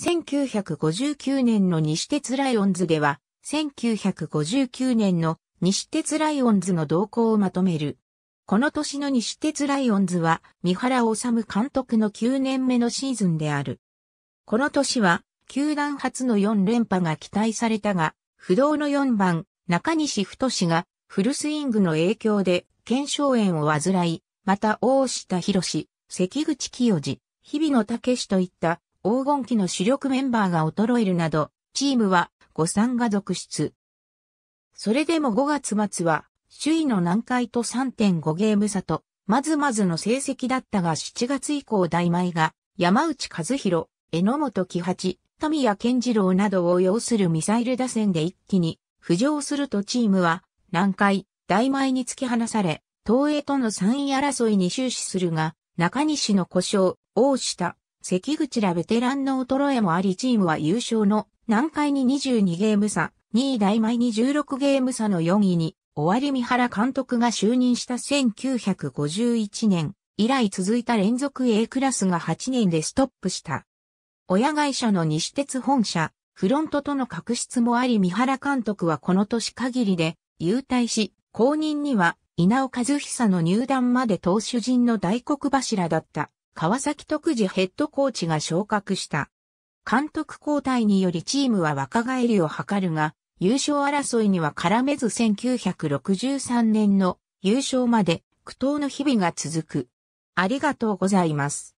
1959年の西鉄ライオンズでは、1959年の西鉄ライオンズの動向をまとめる。この年の西鉄ライオンズは、三原治監督の9年目のシーズンである。この年は、球団初の4連覇が期待されたが、不動の4番、中西太が、フルスイングの影響で、腱鞘炎を患い、また大下博士、関口清治、日比野武といった黄金期の主力メンバーが衰えるなど、チームは誤算が続出。それでも5月末は、首位の南海と3.5ゲーム差と、まずまずの成績だったが7月以降大米が、山内和弘、榎本喜八、富谷健次郎などを要するミサイル打線で一気に浮上するとチームは南海、大米に突き放され、東映との3位争いに終始するが、中西の故障、大下、関口らベテランの衰えもありチームは優勝の南海に22ゲーム差、2位大前に16ゲーム差の4位に、終わり三原監督が就任した1951年以来続いた連続 A クラスが8年でストップした。親会社の西鉄本社、フロントとの確執もあり三原監督はこの年限りで優退し、後任には稲尾和久の入団まで投手陣の大黒柱だった川崎徳次ヘッドコーチが昇格した。監督交代によりチームは若返りを図るが、優勝争いには絡めず1963年の優勝まで苦闘の日々が続く。ありがとうございます。